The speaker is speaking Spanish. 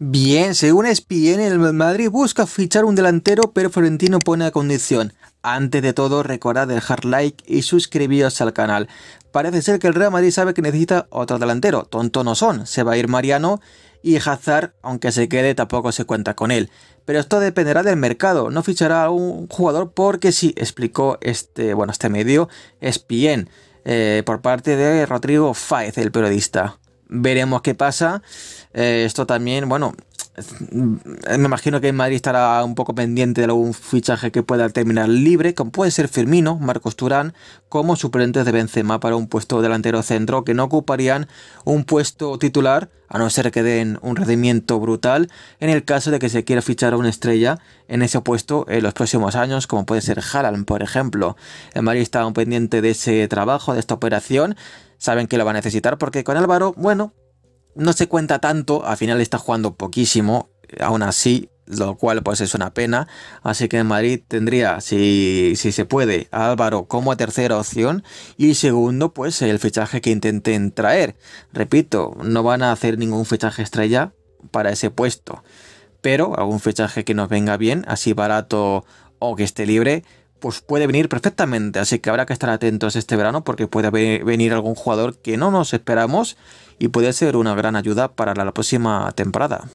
Bien, según ESPN, el Madrid busca fichar un delantero, pero Florentino pone a condición. Antes de todo, recordad dejar like y suscribiros al canal. Parece ser que el Real Madrid sabe que necesita otro delantero. Tonto no son, se va a ir Mariano y Hazard, aunque se quede, tampoco se cuenta con él. Pero esto dependerá del mercado, no fichará a un jugador porque sí, explicó este, bueno, este medio ESPN eh, por parte de Rodrigo Faez, el periodista veremos qué pasa. Eh, esto también, bueno, Mm, me imagino que en Madrid estará un poco pendiente de algún fichaje que pueda terminar libre, como puede ser Firmino, Marcos Turán, como suplentes de Benzema para un puesto delantero centro, que no ocuparían un puesto titular, a no ser que den un rendimiento brutal, en el caso de que se quiera fichar a una estrella en ese puesto en los próximos años, como puede ser Haaland, por ejemplo. En Madrid está pendiente de ese trabajo, de esta operación, saben que lo va a necesitar, porque con Álvaro, bueno, no se cuenta tanto, al final está jugando poquísimo, aún así, lo cual pues es una pena. Así que Madrid tendría, si, se puede, a Álvaro como tercera opción y segundo pues el fichaje que intenten traer. Repito, no van a hacer ningún fechaje estrella para ese puesto, pero algún fechaje que nos venga bien, así barato o que esté libre, pues puede venir perfectamente. Así que habrá que estar atentos este verano porque puede venir algún jugador que no nos esperamos y puede ser una gran ayuda para la próxima temporada.